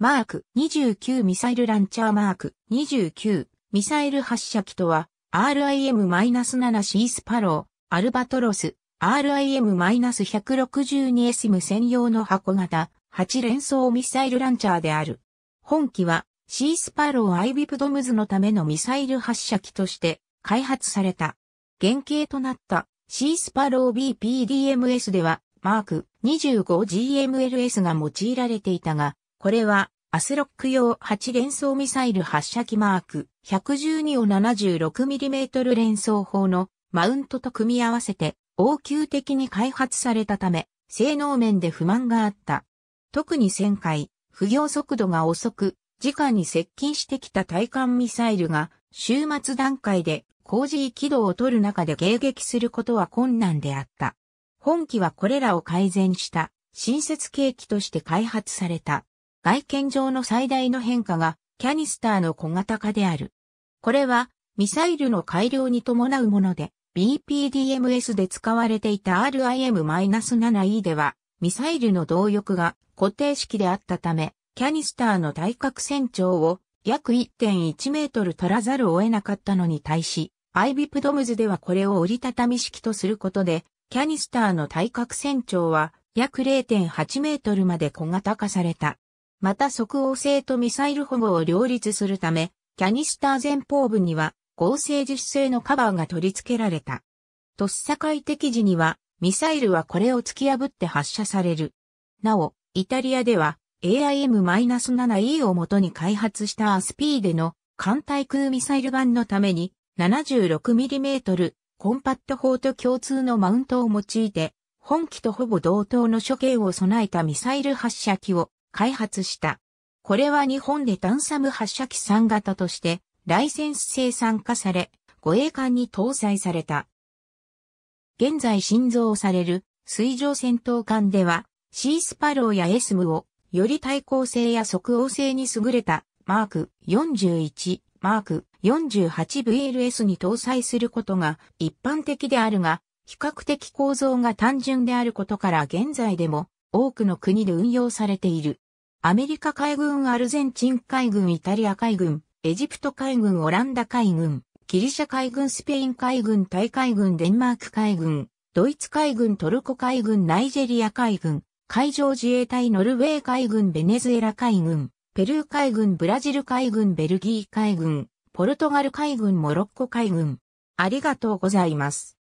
マーク29ミサイルランチャーマーク29ミサイル発射機とは RIM-7C スパロー、アルバトロス、RIM-162SM 専用の箱型8連装ミサイルランチャーである。本機はシースパローアイビプドムズのためのミサイル発射機として開発された。原型となったシースパロー BPDMS ではマーク 25GMLS が用いられていたが、これはアスロック用8連装ミサイル発射機マーク112を 76mm 連装砲のマウントと組み合わせて応急的に開発されたため、性能面で不満があった。特に旋回、不行速度が遅く、時間に接近してきた対艦ミサイルが、終末段階で工事軌道を取る中で迎撃することは困難であった。本機はこれらを改善した、新設計器として開発された。外見上の最大の変化がキャニスターの小型化である。これはミサイルの改良に伴うもので BPDMS で使われていた RIM-7E ではミサイルの動力が固定式であったためキャニスターの対角線長を約1.1メートル取らざるを得なかったのに対し、アイビプドムズではこれを折りたたみ式とすることで、キャニスターの対角線長は約0.8メートルまで小型化された。また即応性とミサイル保護を両立するため、キャニスター前方部には合成樹脂製のカバーが取り付けられた。とっさ快適時には、ミサイルはこれを突き破って発射される。なお、イタリアでは AIM-7E をもとに開発したアスピーデの艦対空ミサイル版のために 76mm コンパット砲と共通のマウントを用いて本機とほぼ同等の処刑を備えたミサイル発射機を開発した。これは日本で単サム発射機3型として、ライセンス生産化され、護衛艦に搭載された。現在新造される水上戦闘艦では、シースパローやエスムを、より対抗性や即応性に優れた、マーク41、マーク 48VLS に搭載することが一般的であるが、比較的構造が単純であることから現在でも多くの国で運用されている。アメリカ海軍、アルゼンチン海軍、イタリア海軍、エジプト海軍、オランダ海軍、ギリシャ海軍、スペイン海軍、タイ海軍、デンマーク海軍、ドイツ海軍、トルコ海軍、ナイジェリア海軍、海上自衛隊、ノルウェー海軍、ベネズエラ海軍、ペルー海軍、ブラジル海軍、ベルギー海軍、ポルトガル海軍、モロッコ海軍。ありがとうございます。